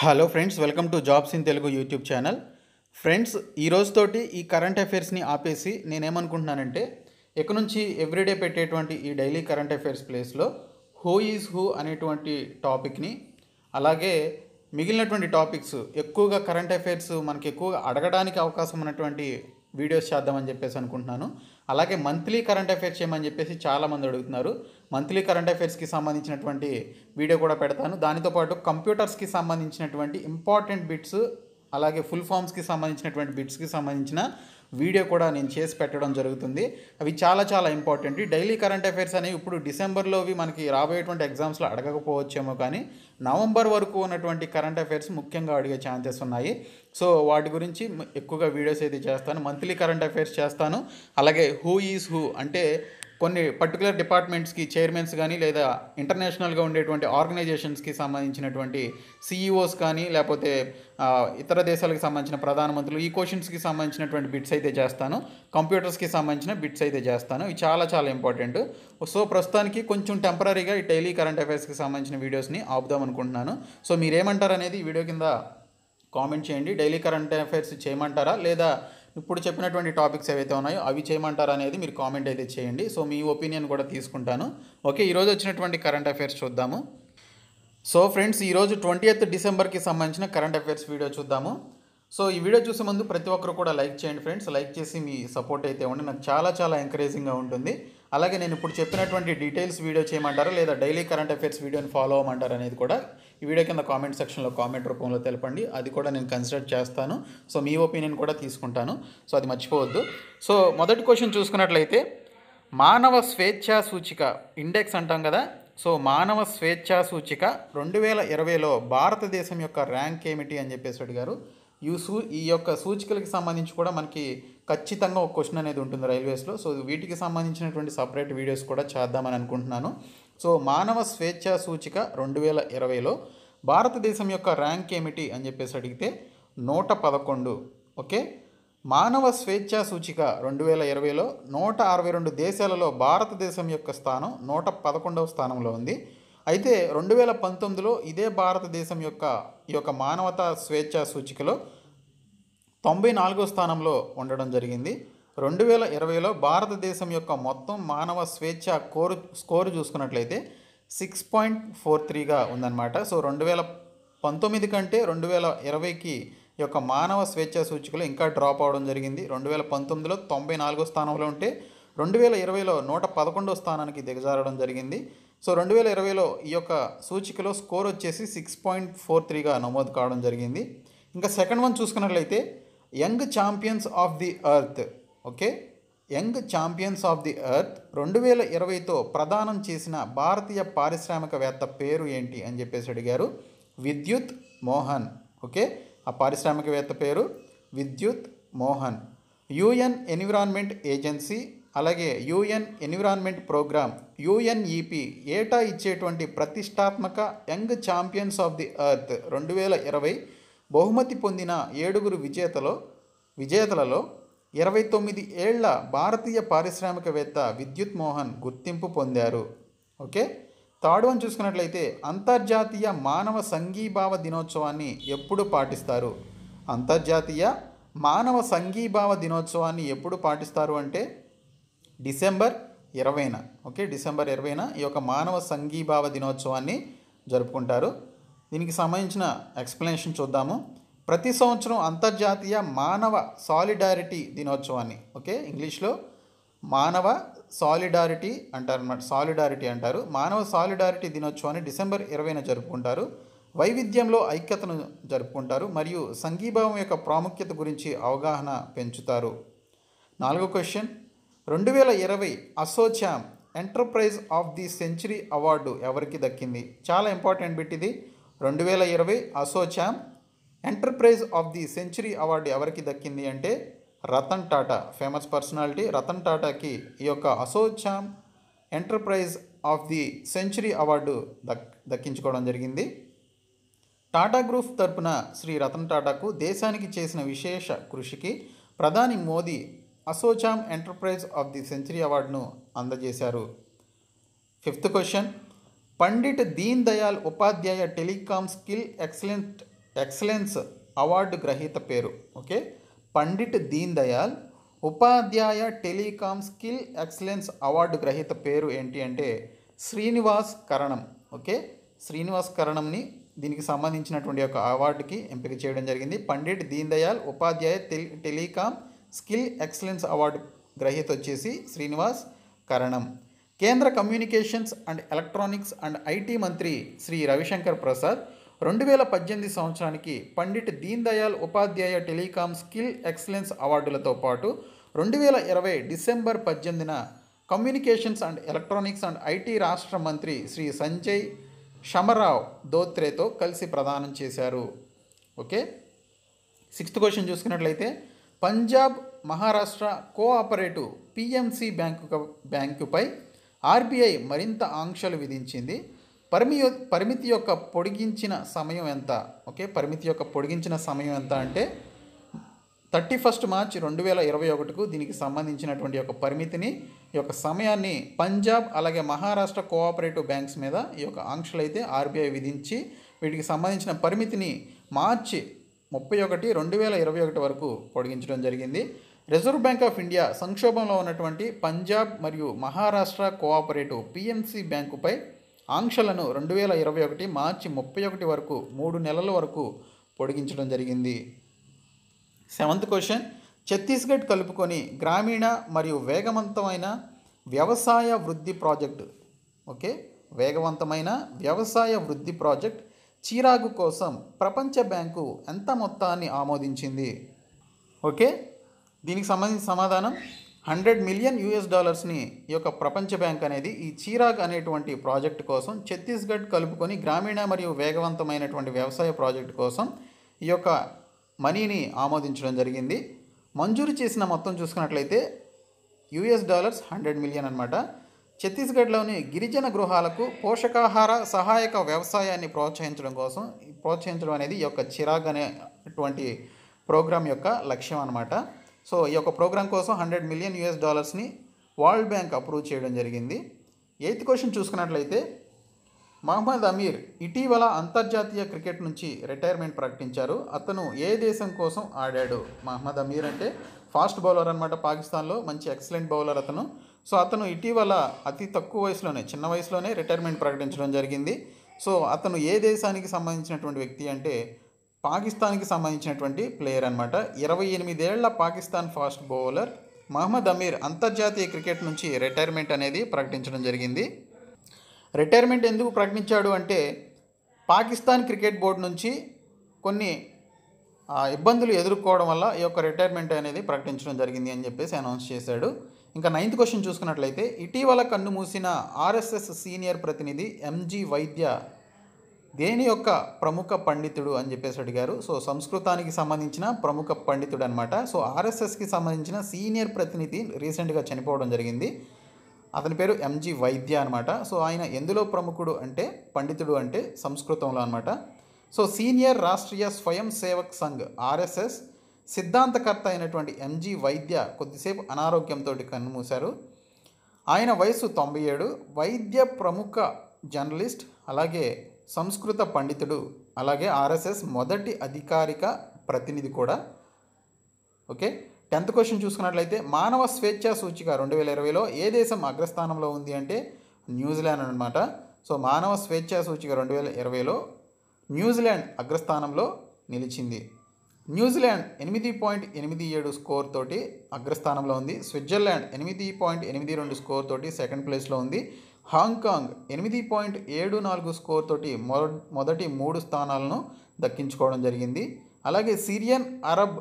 hello friends welcome to jobs in Telugu YouTube channel friends ఈ రోజుతోటి ఈ కరెంట్ అఫైర్స్ని ఆపేసి నేనేమనుకుంటున్నానంటే ఎక్కడి నుంచి ఎవ్రీడే పెట్టేటువంటి ఈ డైలీ కరెంట్ అఫైర్స్ ప్లేస్లో హూ ఈజ్ హూ అనేటువంటి టాపిక్ని అలాగే మిగిలినటువంటి టాపిక్స్ ఎక్కువగా కరెంట్ అఫైర్స్ మనకి ఎక్కువగా అడగడానికి అవకాశం ఉన్నటువంటి వీడియోస్ చేద్దామని చెప్పేసి అనుకుంటున్నాను అలాగే మంత్లీ కరెంట్ అఫైర్స్ చేయమని చెప్పేసి చాలామంది అడుగుతున్నారు మంత్లీ కరెంట్ అఫైర్స్కి సంబంధించినటువంటి వీడియో కూడా పెడతాను దానితో పాటు కంప్యూటర్స్కి సంబంధించినటువంటి ఇంపార్టెంట్ బిట్స్ అలాగే ఫుల్ ఫామ్స్కి సంబంధించినటువంటి బిట్స్కి సంబంధించిన వీడియో కూడా నేను చేసి పెట్టడం జరుగుతుంది అవి చాలా చాలా ఇంపార్టెంట్ డైలీ కరెంట్ అఫైర్స్ అనేవి ఇప్పుడు డిసెంబర్లోవి మనకి రాబోయేటువంటి ఎగ్జామ్స్లో అడగకపోవచ్చేమో కానీ నవంబర్ వరకు ఉన్నటువంటి కరెంట్ అఫైర్స్ ముఖ్యంగా అడిగే ఛాన్సెస్ ఉన్నాయి సో వాటి గురించి ఎక్కువగా వీడియోస్ అయితే చేస్తాను మంత్లీ కరెంట్ అఫైర్స్ చేస్తాను అలాగే హూ ఈజ్ హూ అంటే కొన్ని పర్టికులర్ డిపార్ట్మెంట్స్కి చైర్మన్స్ కానీ లేదా ఇంటర్నేషనల్గా ఉండేటువంటి ఆర్గనైజేషన్స్కి సంబంధించినటువంటి సీఈఓస్ e కానీ లేకపోతే ఇతర దేశాలకు సంబంధించిన ప్రధానమంత్రులు ఈ క్వశ్చన్స్కి సంబంధించినటువంటి బిట్స్ అయితే చేస్తాను కంప్యూటర్స్కి సంబంధించిన బిట్స్ అయితే చేస్తాను ఇవి చాలా చాలా ఇంపార్టెంట్ సో ప్రస్తుతానికి కొంచెం టెంపరీగా ఈ డైలీ కరెంట్ అఫైర్స్కి సంబంధించిన వీడియోస్ని ఆపుదాం అనుకుంటున్నాను సో మీరేమంటారు అనేది వీడియో కింద కామెంట్ చేయండి డైలీ కరెంట్ అఫైర్స్ చేయమంటారా లేదా ఇప్పుడు చెప్పినటువంటి టాపిక్స్ ఏవైతే ఉన్నాయో అవి చేయమంటారు అనేది మీరు కామెంట్ అయితే చేయండి సో మీ ఒపీనియన్ కూడా తీసుకుంటాను ఓకే ఈరోజు వచ్చినటువంటి కరెంట్ అఫైర్స్ చూద్దాము సో ఫ్రెండ్స్ ఈరోజు ట్వంటీ ఎయిత్ డిసెంబర్కి సంబంధించిన కరెంట్ అఫైర్స్ వీడియో చూద్దాము సో ఈ వీడియో చూసే ముందు ప్రతి ఒక్కరు కూడా లైక్ చేయండి ఫ్రెండ్స్ లైక్ చేసి మీ సపోర్ట్ అయితే ఉండి నాకు చాలా చాలా ఎంకరేజింగ్గా ఉంటుంది అలాగే నేను ఇప్పుడు చెప్పినటువంటి డీటెయిల్స్ వీడియో చేయమంటారా లేదా డైలీ కరెంట్ అఫైర్స్ వీడియోని ఫాలో అవ్వమంటారు అనేది కూడా ఈ వీడియో కింద కామెంట్ సెక్షన్లో కామెంట్ రూపంలో తెలపండి అది కూడా నేను కన్సిడర్ చేస్తాను సో మీ ఒపీనియన్ కూడా తీసుకుంటాను సో అది మర్చిపోవద్దు సో మొదటి క్వశ్చన్ చూసుకున్నట్లయితే మానవ స్వేచ్ఛా సూచిక ఇండెక్స్ అంటాం కదా సో మానవ స్వేచ్ఛా సూచిక రెండు వేల ఇరవైలో భారతదేశం యొక్క ర్యాంక్ ఏమిటి అని చెప్పేసి అడిగారు ఈ సూ ఈ యొక్క సూచికలకు సంబంధించి కూడా మనకి ఖచ్చితంగా ఒక క్వశ్చన్ అనేది ఉంటుంది రైల్వేస్లో సో వీటికి సంబంధించినటువంటి సపరేట్ వీడియోస్ కూడా చేద్దామని అనుకుంటున్నాను సో మానవ స్వేచ్ఛ సూచిక రెండు వేల ఇరవైలో భారతదేశం యొక్క ర్యాంక్ ఏమిటి అని చెప్పేసి అడిగితే నూట పదకొండు ఓకే మానవ స్వేచ్ఛా సూచిక రెండు వేల ఇరవైలో నూట అరవై రెండు దేశాలలో భారతదేశం యొక్క స్థానం నూట పదకొండవ స్థానంలో ఉంది అయితే రెండు వేల పంతొమ్మిదిలో ఇదే భారతదేశం యొక్క ఈ యొక్క మానవతా స్వేచ్ఛా సూచికలో తొంభై నాలుగో స్థానంలో ఉండడం జరిగింది రెండు వేల ఇరవైలో భారతదేశం యొక్క మొత్తం మానవ స్వేచ్ఛ కోరు స్కోరు చూసుకున్నట్లయితే సిక్స్ పాయింట్ ఫోర్ త్రీగా ఉందన్నమాట సో రెండు వేల పంతొమ్మిది కంటే రెండు వేల ఇరవైకి యొక్క మానవ స్వేచ్ఛ సూచికలు ఇంకా డ్రాప్ అవడం జరిగింది రెండు వేల పంతొమ్మిదిలో తొంభై నాలుగో స్థానంలో ఉంటే రెండు వేల ఇరవైలో నూట పదకొండో స్థానానికి దిగజారడం జరిగింది సో రెండు వేల ఇరవైలో ఈ యొక్క సూచికలో స్కోర్ వచ్చేసి సిక్స్ పాయింట్ ఫోర్ త్రీగా నమోదు కావడం జరిగింది ఇంకా సెకండ్ వన్ చూసుకున్నట్లయితే young champions of the earth okay young champions of the earth రెండు వేల ఇరవైతో ప్రదానం చేసిన భారతీయ పారిశ్రామికవేత్త పేరు ఏంటి అని చెప్పేసి అడిగారు విద్యుత్ మోహన్ ఓకే ఆ పారిశ్రామికవేత్త పేరు Vidyut Mohan UN environment agency అలాగే యుఎన్ ఎన్విరాన్మెంట్ ప్రోగ్రామ్ యుఎన్ఈపి ఏటా ఇచ్చేటువంటి ప్రతిష్టాత్మక young champions of the earth రెండు వేల ఇరవై బహుమతి పొందిన ఏడుగురు విజేతలో విజేతలలో ఇరవై తొమ్మిది ఏళ్ల భారతీయ పారిశ్రామికవేత్త విద్యుత్ మోహన్ గుర్తింపు పొందారు ఓకే థర్డ్ వన్ చూసుకున్నట్లయితే అంతర్జాతీయ మానవ సంఘీభావ దినోత్సవాన్ని ఎప్పుడు పాటిస్తారు అంతర్జాతీయ మానవ సంఘీభావ దినోత్సవాన్ని ఎప్పుడు పాటిస్తారు అంటే డిసెంబర్ ఇరవైన ఓకే డిసెంబర్ ఇరవైన ఈ యొక్క మానవ సంఘీభావ దినోత్సవాన్ని జరుపుకుంటారు దీనికి సంబంధించిన ఎక్స్ప్లెనేషన్ చూద్దాము ప్రతి సంవత్సరం అంతర్జాతీయ మానవ సాలిడారిటీ దినోత్సవాన్ని ఓకే ఇంగ్లీష్లో మానవ సాలిడారిటీ అంటారు అనమాట సాలిడారిటీ అంటారు మానవ సాలిడారిటీ దినోత్సవాన్ని డిసెంబర్ ఇరవైన జరుపుకుంటారు వైవిధ్యంలో ఐక్యతను జరుపుకుంటారు మరియు సంఘీభావం యొక్క ప్రాముఖ్యత గురించి అవగాహన పెంచుతారు నాలుగో క్వశ్చన్ రెండు వేల ఇరవై ASSOCHAM enterprise of the century award ఎవరికి దక్కింది చాలా ఇంపార్టెంట్ బిట్ ఇది రెండు వేల ఇరవై ASSOCHAM enterprise of the century award ఎవరికి దక్కింది అంటే రతన్ టాటా ఫేమస్ పర్సనాలిటీ రతన్ టాటాకి ఈ యొక్క ASSOCHAM enterprise of the century award దక్ దక్కించుకోవడం జరిగింది టాటా గ్రూప్ తరపున శ్రీ రతన్ టాటాకు దేశానికి చేసిన విశేష కృషికి ప్రధాని Modi ASSOCHAM enterprise of the century అవార్డును అందజేశారు fifth question Pandit Deen Dayal Upadhyaya telecom skill excellent excellence award గ్రహీత పేరు okay Pandit Deen Dayal Upadhyaya telecom skill excellence award గ్రహీత పేరు ఏంటి అంటే శ్రీనివాస్ కరణం ఓకే శ్రీనివాస్ కరణంని దీనికి సంబంధించినటువంటి ఒక అవార్డుకి ఎంపిక చేయడం జరిగింది Pandit Deen Dayal Upadhyaya tele telecom skill excellence award గ్రహీత వచ్చేసి శ్రీనివాస్ కరణం కేంద్ర communications and electronics and IT మంత్రి శ్రీ రవిశంకర్ ప్రసాద్ రెండు వేల పద్దెనిమిది సంవత్సరానికి Pandit Deen Dayal Upadhyaya telecom skill excellence అవార్డులతో పాటు రెండు వేల ఇరవై డిసెంబర్ పద్దెనిమిదిన communications and electronics and IT రాష్ట్ర మంత్రి శ్రీ సంజయ్ షమరావ్ దోత్రేతో కలిసి ప్రదానం చేశారు ఓకే సిక్స్త్ క్వశ్చన్ చూసుకున్నట్లయితే Punjab Maharashtra cooperative PMC bank బ్యాంకుపై ఆర్బీఐ మరింత ఆంక్షలు విధించింది పరిమి పరిమితి యొక్క పొడిగించిన సమయం ఎంత ఓకే పరిమితి యొక్క పొడిగించిన సమయం ఎంత అంటే థర్టీ ఫస్ట్ మార్చ్ రెండు వేల ఇరవై ఒకటికు దీనికి సంబంధించినటువంటి యొక్క పరిమితిని ఈ యొక్క సమయాన్ని పంజాబ్ అలాగే మహారాష్ట్ర కోఆపరేటివ్ బ్యాంక్స్ మీద ఈ యొక్క ఆంక్షలు అయితే ఆర్బీఐ విధించి వీటికి సంబంధించిన పరిమితిని మార్చి ముప్పై ఒకటి రెండు వేల ఇరవై ఒకటి వరకు పొడిగించడం జరిగింది రిజర్వ్ బ్యాంక్ ఆఫ్ ఇండియా సంక్షోభంలో ఉన్నటువంటి పంజాబ్ మరియు మహారాష్ట్ర కోఆపరేటివ్ పిఎంసి బ్యాంకుపై ఆంక్షలను రెండు వేల ఇరవై ఒకటి మార్చి ముప్పై ఒకటి వరకు మూడు నెలల వరకు పొడిగించడం జరిగింది సెవెంత్ క్వశ్చన్ ఛత్తీస్గఢ్ కలుపుకొని గ్రామీణ మరియు వేగవంతమైన వ్యవసాయ వృద్ధి ప్రాజెక్టు ఓకే వేగవంతమైన వ్యవసాయ వృద్ధి ప్రాజెక్ట్ చీరాగు కోసం ప్రపంచ బ్యాంకు ఎంత మొత్తాన్ని ఆమోదించింది ఓకే దీనికి సంబంధించిన సమాధానం హండ్రెడ్ మిలియన్ యూఎస్ డాలర్స్ని ఈ యొక్క ప్రపంచ బ్యాంక్ అనేది ఈ చీరాగ్ అనేటువంటి ప్రాజెక్టు కోసం ఛత్తీస్గఢ్ కలుపుకొని గ్రామీణ మరియు వేగవంతమైనటువంటి వ్యవసాయ ప్రాజెక్టు కోసం ఈ యొక్క మనీని ఆమోదించడం జరిగింది మంజూరు చేసిన మొత్తం చూసుకున్నట్లయితే యూఎస్ డాలర్స్ హండ్రెడ్ మిలియన్ అనమాట ఛత్తీస్గఢ్లోని గిరిజన గృహాలకు పోషకాహార సహాయక వ్యవసాయాన్ని ప్రోత్సహించడం కోసం ప్రోత్సహించడం అనేది ఈ యొక్క చిరాగ్ అనేటువంటి ప్రోగ్రాం యొక్క లక్ష్యం అనమాట సో ఈ యొక్క ప్రోగ్రామ్ కోసం హండ్రెడ్ మిలియన్ యూఎస్ డాలర్స్ని వరల్డ్ బ్యాంక్ అప్రూవ్ చేయడం జరిగింది ఎయిత్ క్వశ్చన్ చూసుకున్నట్లయితే మహమ్మద్ అమీర్ ఇటీవల అంతర్జాతీయ క్రికెట్ నుంచి రిటైర్మెంట్ ప్రకటించారు అతను ఏ దేశం కోసం ఆడాడు మహమ్మద్ అమీర్ అంటే ఫాస్ట్ బౌలర్ అనమాట పాకిస్తాన్లో మంచి ఎక్సలెంట్ బౌలర్ అతను సో అతను ఇటీవల అతి తక్కువ వయసులోనే చిన్న వయసులోనే రిటైర్మెంట్ ప్రకటించడం జరిగింది సో అతను ఏ దేశానికి సంబంధించినటువంటి వ్యక్తి అంటే పాకిస్తాన్కి సంబంధించినటువంటి ప్లేయర్ అనమాట ఇరవై ఎనిమిదేళ్ల పాకిస్తాన్ ఫాస్ట్ బౌలర్ మహమ్మద్ అమీర్ అంతర్జాతీయ క్రికెట్ నుంచి రిటైర్మెంట్ అనేది ప్రకటించడం జరిగింది రిటైర్మెంట్ ఎందుకు ప్రకటించాడు అంటే పాకిస్తాన్ క్రికెట్ బోర్డు నుంచి కొన్ని ఇబ్బందులు ఎదుర్కోవడం వల్ల ఈ యొక్క రిటైర్మెంట్ అనేది ప్రకటించడం జరిగింది అని చెప్పేసి అనౌన్స్ చేశాడు ఇంకా నైన్త్ క్వశ్చన్ చూసుకున్నట్లయితే ఇటీవల కన్ను మూసిన ఆర్ఎస్ఎస్ సీనియర్ ప్రతినిధి ఎంజీ వైద్య దేని యొక్క ప్రముఖ పండితుడు అని చెప్పేసి అడిగారు సో సంస్కృతానికి సంబంధించిన ప్రముఖ పండితుడు అనమాట సో ఆర్ఎస్ఎస్కి సంబంధించిన సీనియర్ ప్రతినిధి రీసెంట్గా చనిపోవడం జరిగింది అతని పేరు ఎంజి వైద్య అనమాట సో ఆయన ఎందులో ప్రముఖుడు అంటే పండితుడు అంటే సంస్కృతంలో అనమాట సో సీనియర్ రాష్ట్రీయ స్వయం సేవక్ సంఘ్ ఆర్ఎస్ఎస్ సిద్ధాంతకర్త అయినటువంటి ఎంజి వైద్య కొద్దిసేపు అనారోగ్యంతో కన్నుమూశారు ఆయన వయసు తొంభై ఏడు వైద్య ప్రముఖ జర్నలిస్ట్ అలాగే సంస్కృత పండితుడు అలాగే ఆర్ఎస్ఎస్ మొదటి అధికారిక ప్రతినిధి కూడా ఓకే టెన్త్ క్వశ్చన్ చూసుకున్నట్లయితే మానవ స్వేచ్ఛా సూచిక రెండు వేల ఇరవైలో ఏ దేశం అగ్రస్థానంలో ఉంది అంటే న్యూజిలాండ్ అనమాట సో మానవ స్వేచ్ఛా సూచిక రెండు వేల ఇరవైలో న్యూజిలాండ్ అగ్రస్థానంలో నిలిచింది న్యూజిలాండ్ ఎనిమిది పాయింట్ ఎనిమిది ఏడు స్కోర్ తోటి అగ్రస్థానంలో ఉంది స్విట్జర్లాండ్ ఎనిమిది పాయింట్ ఎనిమిది రెండు స్కోర్ తోటి సెకండ్ ప్లేస్లో ఉంది హాంకాంగ్ ఎనిమిది పాయింట్ ఏడు నాలుగు స్కోర్ తోటి మొదటి మూడు స్థానాలను దక్కించుకోవడం జరిగింది అలాగే సిరియన్ అరబ్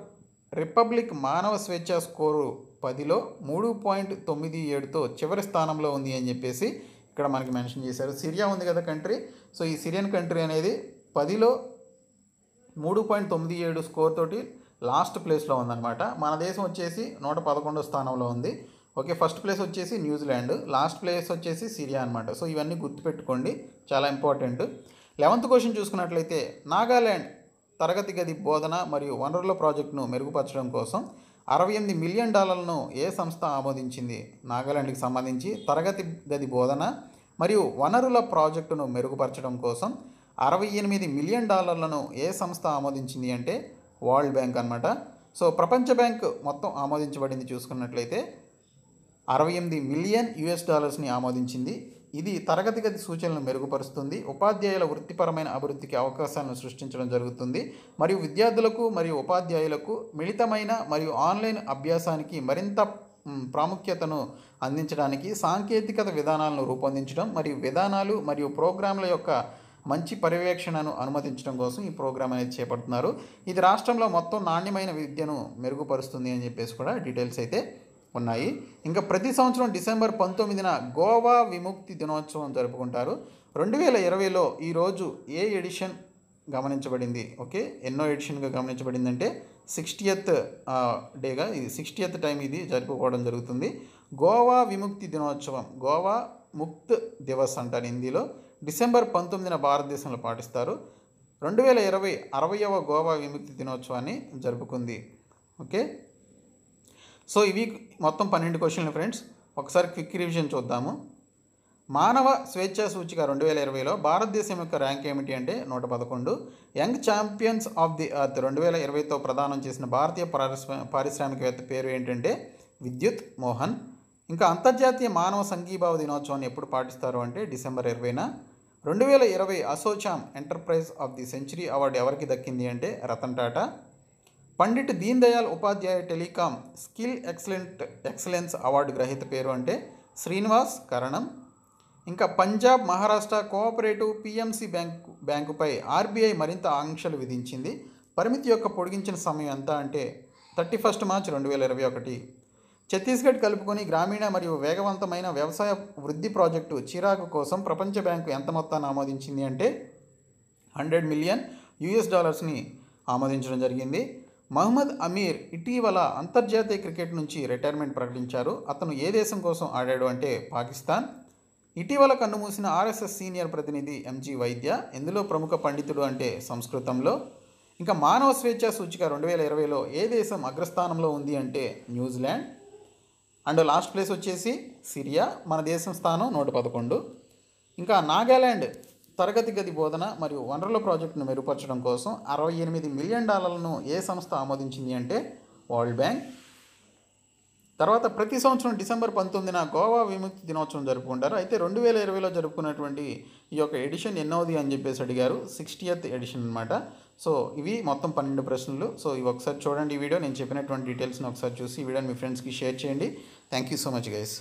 రిపబ్లిక్ మానవ స్వేచ్ఛ స్కోరు పదిలో మూడు పాయింట్ తొమ్మిది ఏడుతో చివరి స్థానంలో ఉంది అని చెప్పేసి ఇక్కడ మనకి మెన్షన్ చేశారు సిరియా ఉంది కదా కంట్రీ సో ఈ సిరియన్ కంట్రీ అనేది పదిలో మూడు పాయింట్ తొమ్మిది ఏడు స్కోర్ తోటి లాస్ట్ ప్లేస్లో ఉందన్నమాట మన దేశం వచ్చేసి నూట పదకొండో స్థానంలో ఉంది ఓకే ఫస్ట్ ప్లేస్ వచ్చేసి న్యూజిలాండ్ లాస్ట్ ప్లేస్ వచ్చేసి సిరియా అనమాట సో ఇవన్నీ గుర్తుపెట్టుకోండి చాలా ఇంపార్టెంట్ లెవెంత్ క్వశ్చన్ చూసుకున్నట్లయితే నాగాల్యాండ్ తరగతి గది బోధన మరియు వనరుల ప్రాజెక్టును మెరుగుపరచడం కోసం అరవై ఎనిమిది మిలియన్ డాలర్లను ఏ సంస్థ ఆమోదించింది నాగాలాండ్కి సంబంధించి తరగతి గది బోధన మరియు వనరుల ప్రాజెక్టును మెరుగుపరచడం కోసం అరవై ఎనిమిది మిలియన్ డాలర్లను ఏ సంస్థ ఆమోదించింది అంటే వరల్డ్ బ్యాంక్ అనమాట సో ప్రపంచ బ్యాంక్ మొత్తం ఆమోదించబడింది చూసుకున్నట్లయితే అరవై ఎనిమిది మిలియన్ యుఎస్ డాలర్స్ని ఆమోదించింది ఇది తరగతి గది సూచనలను మెరుగుపరుస్తుంది ఉపాధ్యాయుల వృత్తిపరమైన అభివృద్ధికి అవకాశాలను సృష్టించడం జరుగుతుంది మరియు విద్యార్థులకు మరియు ఉపాధ్యాయులకు మిళితమైన మరియు ఆన్లైన్ అభ్యాసానికి మరింత ప్రాముఖ్యతను అందించడానికి సాంకేతికత విధానాలను రూపొందించడం మరియు విధానాలు మరియు ప్రోగ్రాంల యొక్క మంచి పర్యవేక్షణను అనుమతించడం కోసం ఈ ప్రోగ్రామ్ అనేది చేపడుతున్నారు ఇది రాష్ట్రంలో మొత్తం నాణ్యమైన విద్యను మెరుగుపరుస్తుంది అని చెప్పేసి కూడా డీటెయిల్స్ అయితే ఉన్నాయి ఇంకా ప్రతి సంవత్సరం డిసెంబర్ పంతొమ్మిదిన గోవా విముక్తి దినోత్సవం జరుపుకుంటారు రెండు వేల ఇరవైలో ఈరోజు ఏ ఎడిషన్ గమనించబడింది ఓకే ఎన్నో ఎడిషన్గా గమనించబడిందంటే సిక్స్టీయత్ డేగా ఇది సిక్స్టీయత్ టైం ఇది జరుపుకోవడం జరుగుతుంది గోవా విముక్తి దినోత్సవం గోవా ముక్త్ దివస్ అంటారు హిందీలో డిసెంబర్ పంతొమ్మిదిన భారతదేశంలో పాటిస్తారు రెండు వేల ఇరవై అరవయవ గోవా విముక్తి దినోత్సవాన్ని జరుపుకుంది ఓకే సో ఇవి మొత్తం పన్నెండు క్వశ్చన్లు ఫ్రెండ్స్ ఒకసారి క్విక్ రివిజన్ చూద్దాము మానవ స్వేచ్ఛా సూచిక రెండు వేల ఇరవైలో భారతదేశం యొక్క ర్యాంక్ ఏమిటి అంటే నూట పదకొండు young champions of the earth రెండు వేల ఇరవైతో ప్రదానం చేసిన భారతీయ పారిశ్రామికవేత్త పేరు ఏంటంటే విద్యుత్ మోహన్ ఇంకా అంతర్జాతీయ మానవ సంఘీభావ దినోత్సవాన్ని ఎప్పుడు పాటిస్తారు అంటే డిసెంబర్ ఇరవైన రెండు వేల ఇరవై ASSOCHAM enterprise of the century award ఎవరికి దక్కింది అంటే Ratan Tata Pandit Deen Dayal Upadhyaya telecom skill excellent excellence award గ్రహీత పేరు అంటే శ్రీనివాస్ కరణం ఇంకా Punjab Maharashtra cooperative PMC bank బ్యాంకుపై ఆర్బీఐ మరింత ఆంక్షలు విధించింది పరిమితి యొక్క పొడిగించిన సమయం ఎంత అంటే థర్టీ ఫస్ట్ మార్చ్ రెండు వేల ఇరవై ఒకటి ఛత్తీస్గఢ్ కలుపుకొని గ్రామీణ మరియు వేగవంతమైన వ్యవసాయ వృద్ధి ప్రాజెక్టు చిరాకు కోసం ప్రపంచ బ్యాంకు ఎంత మొత్తాన్ని ఆమోదించింది అంటే హండ్రెడ్ మిలియన్ యుఎస్ డాలర్స్ని ఆమోదించడం జరిగింది మహమ్మద్ అమీర్ ఇటీవల అంతర్జాతీయ క్రికెట్ నుంచి రిటైర్మెంట్ ప్రకటించారు అతను ఏ దేశం కోసం ఆడాడు అంటే పాకిస్తాన్ ఇటీవల కన్నుమూసిన ఆర్ఎస్ఎస్ సీనియర్ ప్రతినిధి ఎంజీ వైద్య ఎందులో ప్రముఖ పండితుడు అంటే సంస్కృతంలో ఇంకా మానవ స్వేచ్ఛ సూచిక రెండు వేల ఇరవైలో ఏ దేశం అగ్రస్థానంలో ఉంది అంటే న్యూజిలాండ్ అండ్ లాస్ట్ ప్లేస్ వచ్చేసి సిరియా మన దేశం స్థానం నూట పదకొండు ఇంకా నాగాల్యాండ్ తరగతి గది బోధన మరియు వనరుల ప్రాజెక్టును మెరుగుపరచడం కోసం అరవై ఎనిమిది మిలియన్ డాలర్లను ఏ సంస్థ ఆమోదించింది అంటే వరల్డ్ బ్యాంక్ తర్వాత ప్రతి సంవత్సరం డిసెంబర్ పంతొమ్మిదిన గోవా విముక్తి దినోత్సవం జరుపుకుంటారు అయితే రెండు వేల ఇరవైలో జరుపుకున్నటువంటి ఈ యొక్క ఎడిషన్ ఎన్నోది అని చెప్పేసి అడిగారు సిక్స్టీయత్ ఎడిషన్ అనమాట సో ఇవి మొత్తం పన్నెండు ప్రశ్నలు సో ఇవి ఒకసారి చూడండి ఈ వీడియో నేను చెప్పినటువంటి డీటెయిల్స్ని ఒకసారి చూసి ఈ వీడియోని మీ ఫ్రెండ్స్కి షేర్ చేయండి thank you so much guys